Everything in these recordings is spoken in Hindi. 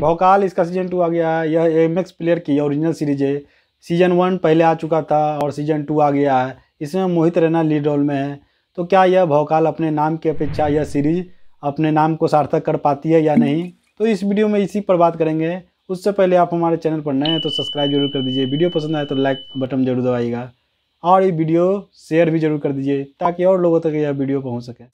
भोकाल इसका सीजन टू आ गया है यह एम एक्स प्लेयर की ओरिजिनल सीरीज है सीजन वन पहले आ चुका था और सीजन टू आ गया है इसमें मोहित रैना लीड रोल में है तो क्या यह भोकाल अपने नाम की अपेक्षा यह सीरीज अपने नाम को सार्थक कर पाती है या नहीं तो इस वीडियो में इसी पर बात करेंगे उससे पहले आप हमारे चैनल पर नए हैं तो सब्सक्राइब जरूर कर दीजिए वीडियो पसंद आए तो लाइक बटन जरूर दबाइएगा और ये वीडियो शेयर भी जरूर कर दीजिए ताकि और लोगों तक यह वीडियो पहुँच सके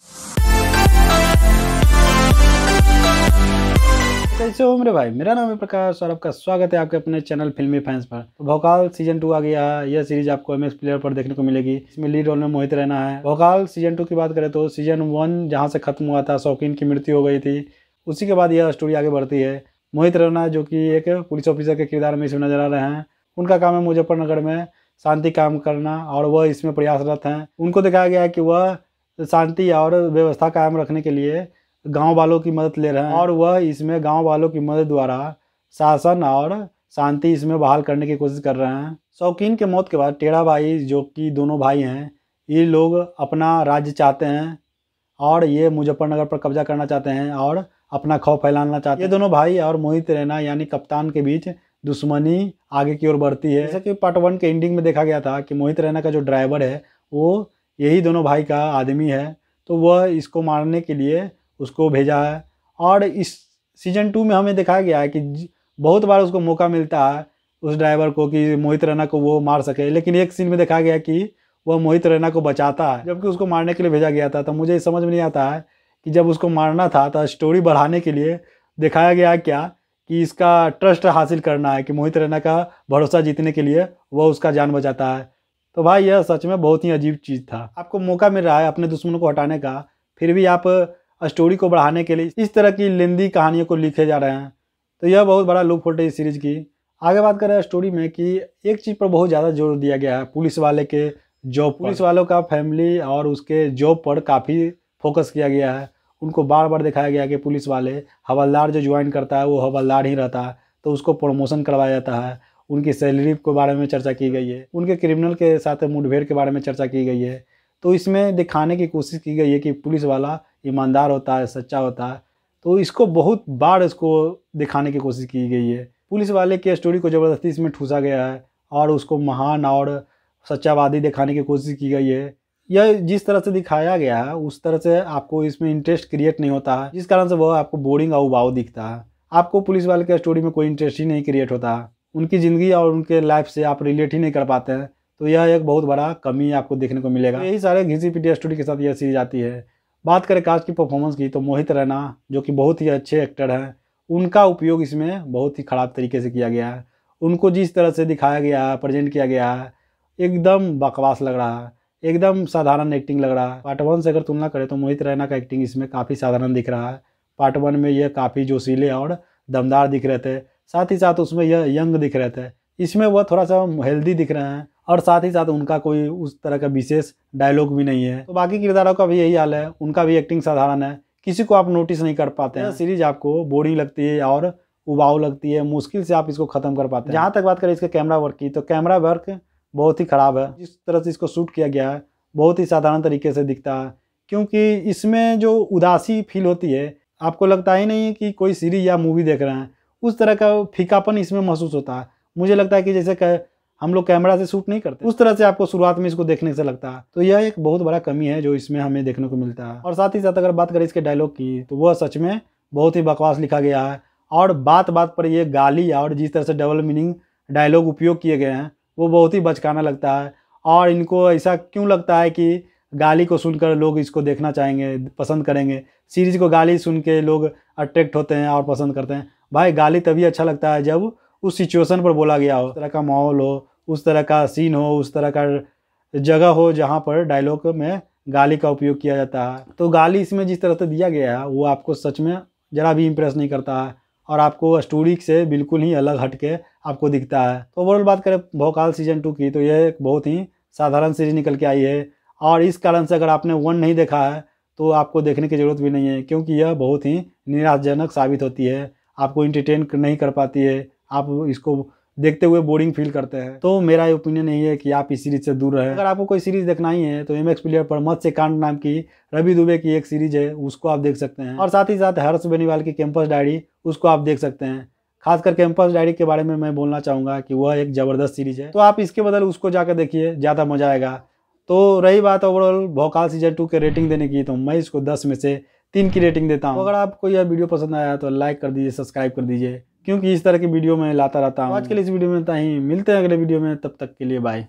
कैसे हो मेरे भाई मेरा नाम है प्रकाश और आपका स्वागत है आपके अपने चैनल फिल्मी फैंस पर तो भोकाल सीजन टू आ गया है यह सीरीज आपको एम प्लेयर पर देखने को मिलेगी इसमें लीड रोल में मोहित रहना है भोकाल सीजन टू की बात करें तो सीजन वन जहाँ से खत्म हुआ था शौकीन की मृत्यु हो गई थी उसी के बाद यह स्टोरी आगे बढ़ती है मोहित रैना जो कि एक पुलिस ऑफिसर के किरदार में इसमें नजर आ रहे हैं उनका काम है मुजफ्फरनगर में शांति काम करना और वह इसमें प्रयासरत हैं उनको दिखाया गया है कि वह शांति और व्यवस्था कायम रखने के लिए गांव वालों की मदद ले रहे हैं और वह इसमें गांव वालों की मदद द्वारा शासन और शांति इसमें बहाल करने की कोशिश कर रहे हैं शौकीन के मौत के बाद टेढ़ा भाई जो कि दोनों भाई हैं ये लोग अपना राज्य चाहते हैं और ये मुजफ्फरनगर पर कब्जा करना चाहते हैं और अपना खौफ फैलाना चाहते हैं ये दोनों भाई और मोहित रैना यानी कप्तान के बीच दुश्मनी आगे की ओर बढ़ती है जैसा कि पार्ट वन के एंडिंग में देखा गया था कि मोहित रैना का जो ड्राइवर है वो यही दोनों भाई का आदमी है तो वह इसको मारने के लिए उसको भेजा है और इस सीजन टू में हमें दिखाया गया है कि बहुत बार उसको मौका मिलता है उस ड्राइवर को कि मोहित रैना को वो मार सके लेकिन एक सीन में दिखाया गया कि वह मोहित रैना को बचाता है जबकि उसको मारने के लिए भेजा गया था तो मुझे समझ में नहीं आता है कि जब उसको मारना था तो स्टोरी बढ़ाने के लिए दिखाया गया क्या कि इसका ट्रस्ट हासिल करना है कि मोहित रैना का भरोसा जीतने के लिए वह उसका जान बचाता है तो भाई यह सच में बहुत ही अजीब चीज़ था आपको मौका मिल रहा है अपने दुश्मनों को हटाने का फिर भी आप स्टोरी को बढ़ाने के लिए इस तरह की लेंदी कहानियों को लिखे जा रहे हैं तो यह बहुत बड़ा लुक इस सीरीज की आगे बात करें स्टोरी में कि एक चीज़ पर बहुत ज़्यादा जोर दिया गया है पुलिस वाले के जॉब पुलिस वालों का फैमिली और उसके जॉब पर काफ़ी फोकस किया गया है उनको बार बार दिखाया गया कि पुलिस वाले हवलदार जो ज्वाइन करता है वो हवलदार ही रहता है तो उसको प्रमोशन करवाया जाता है उनकी सैलरी के बारे में चर्चा की गई है उनके क्रिमिनल के साथ मुठभेड़ के बारे में चर्चा की गई है तो इसमें दिखाने की कोशिश की गई है कि पुलिस वाला ईमानदार होता है सच्चा होता है तो इसको बहुत बार इसको दिखाने की कोशिश की गई है पुलिस वाले के स्टोरी को ज़बरदस्ती इसमें ठूसा गया है और उसको महान और सच्चावादी दिखाने की कोशिश की गई है यह जिस तरह से दिखाया गया है उस तरह से आपको इसमें इंटरेस्ट क्रिएट नहीं होता है जिस कारण से वह आपको बोरिंग और उबाऊ दिखता है आपको पुलिस वाले के स्टोरी में कोई इंटरेस्ट ही नहीं क्रिएट होता उनकी ज़िंदगी और उनके लाइफ से आप रिलेट ही नहीं कर पाते हैं तो यह एक बहुत बड़ा कमी आपको देखने को मिलेगा यही सारे घिसी पिटी स्टोरी के साथ यह सीरीज आती है बात करें कास्ट की परफॉर्मेंस की तो मोहित रैना जो कि बहुत ही अच्छे एक्टर हैं उनका उपयोग इसमें बहुत ही ख़राब तरीके से किया गया है उनको जिस तरह से दिखाया गया है प्रजेंट किया गया है एकदम बकवास लग रहा है एकदम साधारण एक्टिंग लग रहा है पार्ट वन से अगर तुलना करें तो मोहित रैना का एक्टिंग इसमें काफ़ी साधारण दिख रहा है पार्ट वन में यह काफ़ी जोशीले और दमदार दिख रहे थे साथ ही साथ उसमें यह यंग दिख रहे थे इसमें वह थोड़ा सा हेल्दी दिख रहे हैं और साथ ही साथ उनका कोई उस तरह का विशेष डायलॉग भी नहीं है तो बाकी किरदारों का भी यही हाल है उनका भी एक्टिंग साधारण है किसी को आप नोटिस नहीं कर पाते हैं हाँ। सीरीज आपको बोरिंग लगती है और उबाऊ लगती है मुश्किल से आप इसको ख़त्म कर पाते हैं जहाँ तक बात करें इसके कैमरा वर्क की तो कैमरा वर्क बहुत ही ख़राब है जिस तरह से इसको शूट किया गया है बहुत ही साधारण तरीके से दिखता है क्योंकि इसमें जो उदासी फील होती है आपको लगता ही नहीं कि कोई सीरीज या मूवी देख रहे हैं उस तरह का फीकापन इसमें महसूस होता है मुझे लगता है कि जैसे हम लोग कैमरा से शूट नहीं करते उस तरह से आपको शुरुआत में इसको देखने से लगता है तो यह एक बहुत बड़ा कमी है जो इसमें हमें देखने को मिलता है और साथ ही साथ अगर बात करें इसके डायलॉग की तो वह सच में बहुत ही बकवास लिखा गया है और बात बात पर यह गाली और जिस तरह से डबल मीनिंग डायलॉग उपयोग किए गए हैं वो बहुत ही बचकाना लगता है और इनको ऐसा क्यों लगता है कि गाली को सुनकर लोग इसको देखना चाहेंगे पसंद करेंगे सीरीज को गाली सुन के लोग अट्रैक्ट होते हैं और पसंद करते हैं भाई गाली तभी अच्छा लगता है जब उस सिचुएशन पर बोला गया हो तरह का माहौल हो उस तरह का सीन हो उस तरह का जगह हो जहाँ पर डायलॉग में गाली का उपयोग किया जाता है तो गाली इसमें जिस तरह से दिया गया है वो आपको सच में ज़रा भी इम्प्रेस नहीं करता है और आपको स्टोरी से बिल्कुल ही अलग हट के आपको दिखता है तो ओवरऑल बात करें भोकाल सीजन टू की तो यह एक बहुत ही साधारण सीरीज निकल के आई है और इस कारण से अगर आपने वन नहीं देखा है तो आपको देखने की ज़रूरत भी नहीं है क्योंकि यह बहुत ही निराशजनक साबित होती है आपको इंटरटेन नहीं कर पाती है आप इसको देखते हुए बोरिंग फील करते हैं तो मेरा ये ओपिनियन यही है कि आप इस सीरीज से दूर रहें अगर आपको कोई सीरीज देखना ही है तो एम एक्स प्लेयर पर मत से कांड नाम की रवि दुबे की एक सीरीज है उसको आप देख सकते हैं और साथ ही साथ हर्ष बेनीवाल की कैंपस डायरी उसको आप देख सकते हैं खासकर कैंपस डायरी के बारे में मैं बोलना चाहूँगा कि वह एक ज़बरदस्त सीरीज है तो आप इसके बदल उसको जाकर देखिए ज़्यादा मजा आएगा तो रही बात ओवरऑल भोकाल सीजन टू के रेटिंग देने की तो मैं इसको दस में से तीन की रेटिंग देता हूँ अगर आपको यह वीडियो पसंद आया तो लाइक कर दीजिए सब्सक्राइब कर दीजिए क्योंकि इस तरह की वीडियो मैं लाता रहता हूँ आज के लिए इस वीडियो में इतना ही मिलते हैं अगले वीडियो में तब तक के लिए बाय